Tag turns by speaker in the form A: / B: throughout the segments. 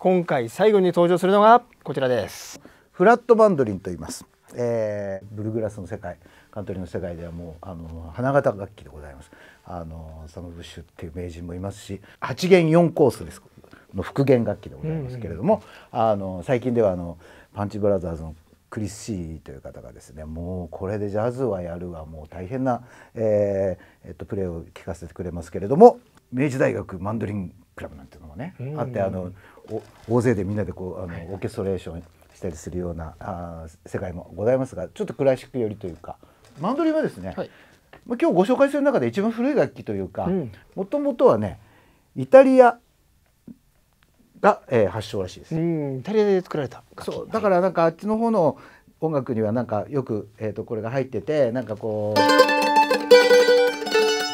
A: 今回最後に登場するのがこちらですフラットバンドリンと言います、えー、ブルグラスの世界カントリーの世界ではもうあの花形楽器でございますあのサム・ブッシュっていう名人もいますし8弦4コースですの復元楽器でございますけれども、うんうん、あの最近ではあのパンチブラザーズのクリス・シーという方がですねもうこれでジャズはやるわもう大変な、えーえっと、プレーを聴かせてくれますけれども明治大学マンドリンクラブなんていうのもね、あってあの大勢でみんなでこうあのオーケストレーションしたりするようなあ世界もございますがちょっとクラシック寄りというかマンドリンはですね、はい、今日ご紹介する中で一番古い楽器というかもともとはねイタリアが、えー、発祥らしいです。イタリアで作られたそうだからなんかあっちの方の音楽にはなんかよく、えーとこれが入っててなんかこう。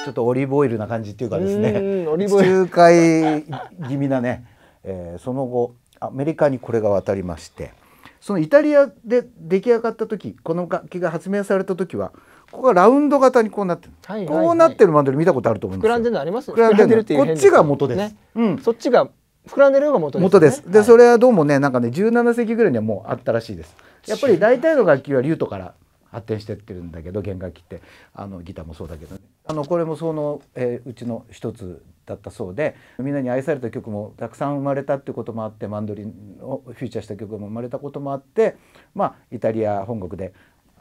A: ちょっとオリーブオイルな感じっていうかですね仲介気味なね、えー、その後アメリカにこれが渡りましてそのイタリアで出来上がった時この楽器が発明された時はここがラウンド型にこうなってる、はいはいはい、こうなってるマンドリン見たことあると思うんですよ膨らんでるのあります膨らんでるっていうこっちが元です、ね、うん、そっちが膨らんでるのが元です、ね、元ですで、はい、それはどうもねなんかね17世紀ぐらいにはもうあったらしいですやっぱり大体の楽器はリュートから発展してってるんだけど弦楽器ってあのギターもそうだけど、ね、あのこれもその、えー、うちの一つだったそうでみんなに愛された曲もたくさん生まれたってこともあってマンドリンをフィーチャーした曲も生まれたこともあってまあイタリア本国で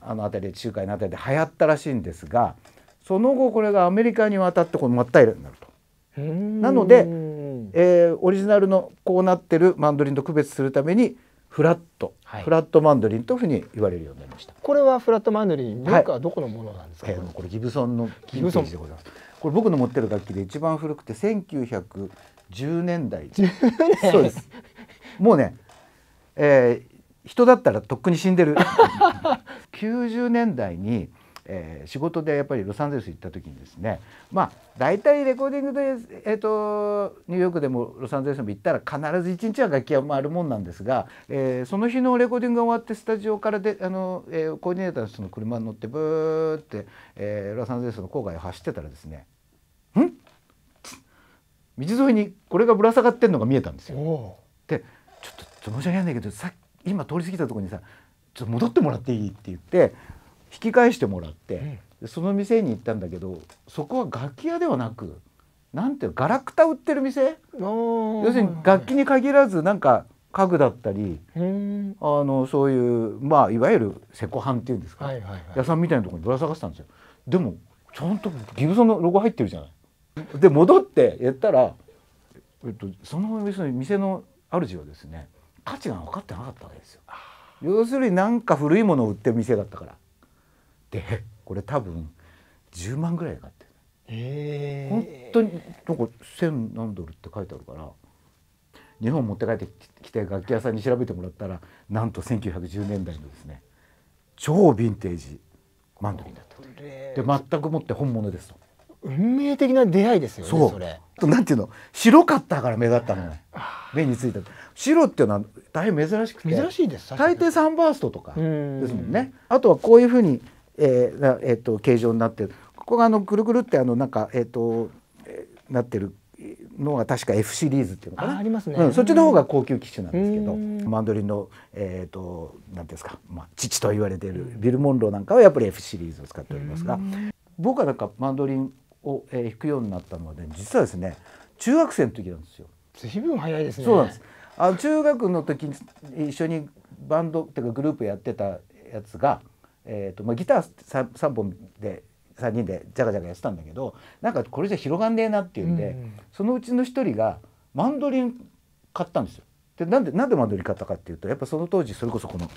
A: あの辺り地中海の辺りで流行ったらしいんですがその後これがアメリカに渡ってこの真っ平らになると。なので、えー、オリジナルのこうなってるマンドリンと区別するためにフラット、はい、フラットマンドリンというふうに言われるようになりました。これはフラットマンドリン、メーカどこのものなんですか。はい、えー、これギブソンのギブソンでございます。これ僕の持ってる楽器で一番古くて1910年代。年そうです。もうね、えー、人だったらとっくに死んでる。90 年代に。えー、仕事でやっぱりロサンゼルス行った時にですねまあ大体レコーディングで、えーと、ニューヨークでもロサンゼルスでも行ったら必ず一日は楽器は回るもんなんですが、えー、その日のレコーディングが終わってスタジオからであの、えー、コーディネーターの人の車に乗ってブーって、えー、ロサンゼルスの郊外を走ってたらですねん道沿いにこれがぶら下がってんのが見えたんですよ。でちょっと申し訳ないんだけどさ今通り過ぎたとこにさちょっと戻ってもらっていいって言って引き返してもらって、その店に行ったんだけどそこは楽器屋ではなくなんていうガラクタ売ってる店要するに楽器に限らずなんか家具だったりあのそういうまあいわゆるセコハンっていうんですか、はいはいはい、屋さんみたいなところにぶら下がってたんですよでもちゃんとギブソンのロゴ入ってるじゃないで戻ってやったら、えっと、その店の主はですね価値が分かってなかったわけですよ。要するになんか古いものを売ってる店だったから。てこれ多分10万ぐらいか。ってる本当になんか1,000何ドルって書いてあるから日本持って帰ってきて楽器屋さんに調べてもらったらなんと1910年代のですね超ヴィンテージマンドリンだったで全くもって本物ですと。運命的な出会いですよねそそれなんていうの白かったから目立ったのね目についた白っていうのは大変珍しくて珍しいです大抵サンバーストとかですもんねあとはこういうふうにえーえーと、形状になってるここがあのぐるぐるってあのなんか、えーと、えー、なってるのが確か F シリーズっていうのかなありますね、うん、そっちの方が高級機種なんですけどマンドリンの、えーと、なんですか、まあ、父と言われているビル・モンローなんかはやっぱり F シリーズを使っておりますが僕はなんかマンドリンを、えー、弾くようになったので、ね、実はですね中学生の時なんですよ。随分早いですねそうなんですあの中学の時に一緒にバンドっていうかグループやってたやつがえーとまあ、ギター 3, 本で3人でジャガジャガやってたんだけどなんかこれじゃ広がんねえなっていうんで、うんそのうちの1人がマンドリン買ったんですよ。でなんでなんでマンドリン買ったかっていうとやっぱその当時それこそこの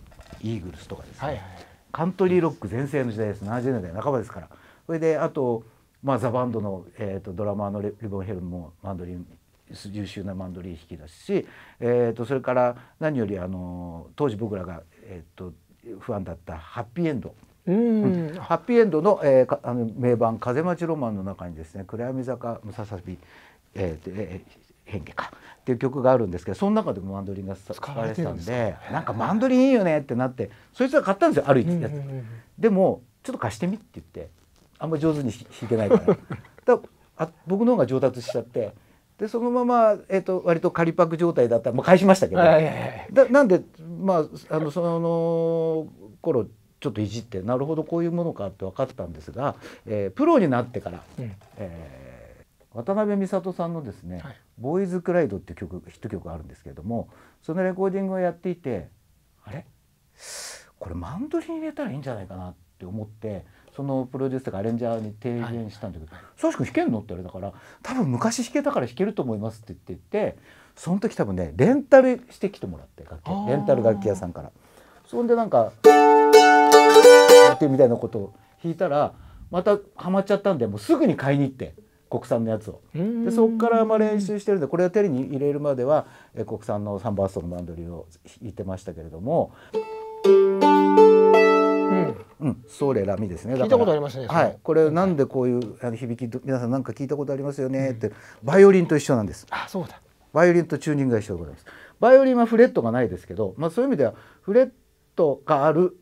A: イーグルスとかですね、はいはい、カントリーロック全盛の時代です70年代半ばですからそれであと、まあ、ザ・バンドの、えーと、ドラマーのリボン・ヘルムもマンドリン優秀なマンドリン弾きだし、えーと、それから何よりあの当時僕らが、えーと不安だったハッピーエンド。うんハッピーエンドの,、えー、あの名盤「風待ちロマン」の中にですね「暗闇坂ムササビ、えーえー、変化か」っていう曲があるんですけどその中でもマンドリンが使われてたんでなんかマンドリンいいよねってなってそいつが買ったんですよあるやつ、うんうんうん、でもちょっと貸してみって言ってあんまり上手に弾いてないから だからあ僕の方が上達しちゃって。でそのまま、えーと、割と仮パク状態だったら、ま返しましたけど、はいはい、だなんで、まあ、あのその頃ちょっといじってなるほどこういうものかって分かったんですが、えー、プロになってから、うん、えー、渡辺美里さんのですね「はい、ボーイズ・クライド」っていう曲ヒット曲があるんですけれどもそのレコーディングをやっていてあれこれマンドリン入れたらいいんじゃないかなって思ってそのプロデュースとかアレンジャーに提言したんだけど「宗、はい、弾けんの?」って言われたから「多分昔弾けたから弾けると思います」って言って言ってその時多分ねレンタルしてきてもらって楽器レンタル楽器屋さんから。そんでなんかやってみたいなことを弾いたらまたハマっちゃったんでもうすぐに買いに行って。国産のやつをでそこからまあ練習してるんでこれを手に入れるまでは国産のサンバーストのマンドリーを弾いてましたけれども。うん、ソーレラミですね。聞いたことありますね。はい、これなんでこういう響き皆さんなんか聞いたことありますよねって、バイオリンと一緒なんです。あ、そうだ。バイオリンとチューニングが一緒でございます。バイオリンはフレットがないですけど、まあそういう意味ではフレットがある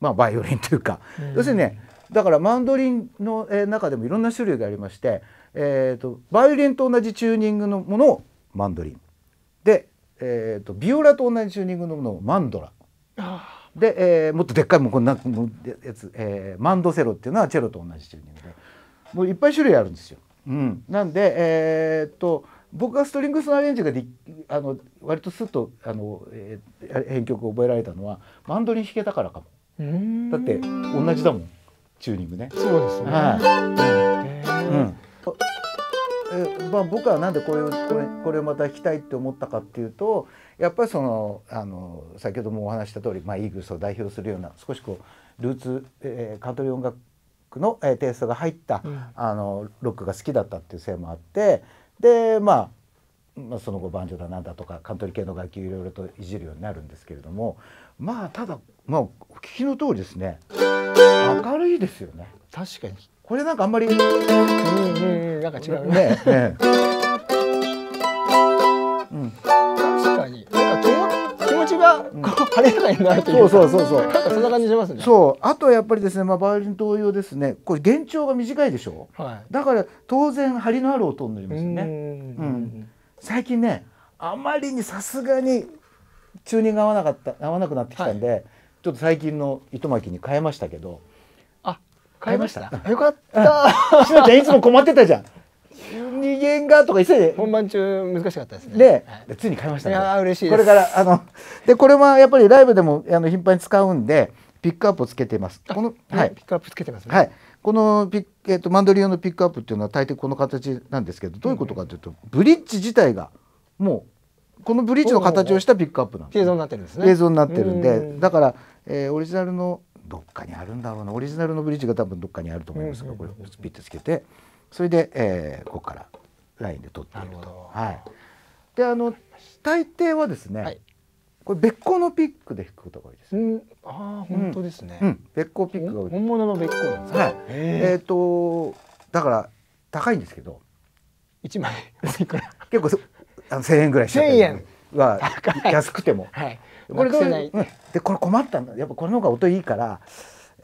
A: まあバイオリンというか、要するにね、だからマンドリンの中でもいろんな種類がありまして、えっ、ー、とバイオリンと同じチューニングのものをマンドリンで、えっ、ー、とビオラと同じチューニングのものをマンドラ。ああ。で、えー、もっとでっかいもうこんなやつ、えー、マンドセロっていうのはチェロと同じチューニングでもういっぱい種類あるんですよ。うん、なんで、えー、っと僕はストリングスのアレンジがであの割とスッとあの、えー、編曲を覚えられたのはマンドリン弾けたからかも。だって同じだもんチューニングね。そうですね、はい、うん、うんえまあ、僕はなんでこれをこれこれをまた弾きたいって思ったかっていうとやっぱりそのあの先ほどもお話した通り、まあ、イーグルスを代表するような少しこうルーツ、えー、カントリー音楽の、えー、テイストが入った、うん、あのロックが好きだったっていうせいもあってで、まあ、まあ、その後バンジョだなんだとかカントリー系の楽器をいろいろといじるようになるんですけれどもまあただまあお聞きの通りですね明るいですよね確かにこれなんかあんまり、うんうんうん、なんか違うね。ねうん、確かに。なんか気気持ちがこう、晴れやかになるというか。そうそうそうそう。なんかそんな感じしますね。そう。あとやっぱりですね、まあバイオリン同様ですね、これ弦長が短いでしょ。はい。だから当然張りのある音になりますよね。うんうん、最近ね、あまりにさすがにチューニング合わなかった合わなくなってきたんで、はい、ちょっと最近の糸巻きに変えましたけど。買いました。よかった。しなちゃんいつも困ってたじゃん。2弦がとか急いで本番中難しかったですねで、ついに買いましたいや嬉しいこれからあのでこれはやっぱりライブでもあの頻繁に使うんでピックアップをつけていますこの、はい、ピックアップつけてます、はいこのピッ、えーと、とマンドリオのピックアップっていうのは大抵この形なんですけどどういうことかというと、うん、ブリッジ自体がもうこのブリッジの形をしたピックアップなんです、ね、映像になってるんですね映像になってるんでだからえー、オリジナルのどっかにあるんだろうなオリジナルのブリッジが多分どっかにあると思いますが、これピッてつけてそれで、えー、ここからラインで取っていると。はい、であの大抵はですね、はい、これ別個のピックで弾くことが多いです。うん、ああ本当ですね。うん、別個ピックが多い。本物の別個なんですか。はい。えっ、ー、とだから高いんですけど、一枚結構あの千円ぐらいしちゃう。千円は安くても。はいこれどう、うん、でこれ困ったんだやっぱこの方が音いいから、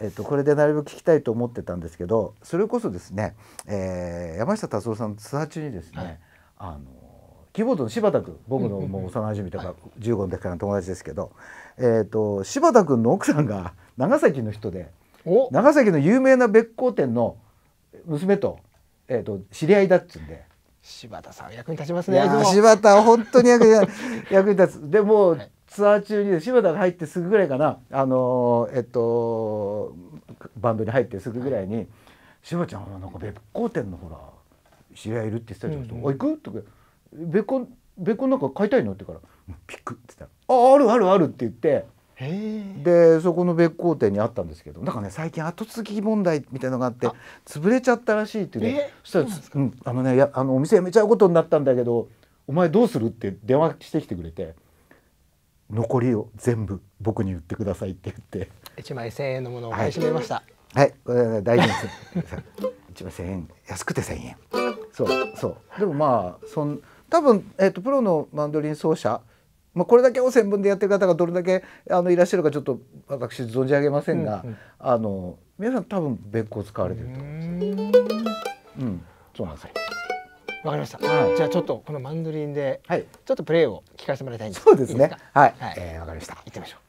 A: えー、とこれでなるべく聞きたいと思ってたんですけどそれこそですね、えー、山下達郎さんのツアー中にですね、はい、あのキーボードの柴田君僕のもう幼馴染とか15の時からの友達ですけど、えーと、柴田君の奥さんが長崎の人で長崎の有名な別光店の娘と,、えーと、と知り合いだっつうんで柴田さん役に立ちますね柴田本当に役に役に立つでも、はいツアー中に柴田が入ってすぐぐらいかなあのえっとバンドに入ってすぐぐらいに「柴ちゃんはなんか別光店のほら知り合いいる」って言ってたじゃん「うんうん、あ行く?」て言別光別光なんか買いたいの?」って言うから「ピック」って言ったら「ああるあるある」って言って。でそこの別光店にあったんですけどなんかね最近後継ぎ問題みたいのがあって潰れちゃったらしいっていうねそしたら、うん、あのねやあのお店辞めちゃうことになったんだけどお前どうするって電話してきてくれて。残りを全部僕に売ってくださいって言って1枚1円のものを買い占めました、はい、はい、これ大事です1枚1円安くて1円そうそうでもまあそん多分、えーと、プロのマンドリン奏者まあ、これだけを専門でやってる方がどれだけあのいらっしゃるかちょっと私存じ上げませんが、うんうん、あの皆さん多分別個使われてると思うんですよ。うん、そうなんですよわかりました、はい、じゃあちょっとこのマンドリンで、ちょっとプレイを聞かせてもらいたいんですそうですねはい、はい、えー、わかりました行ってみましょう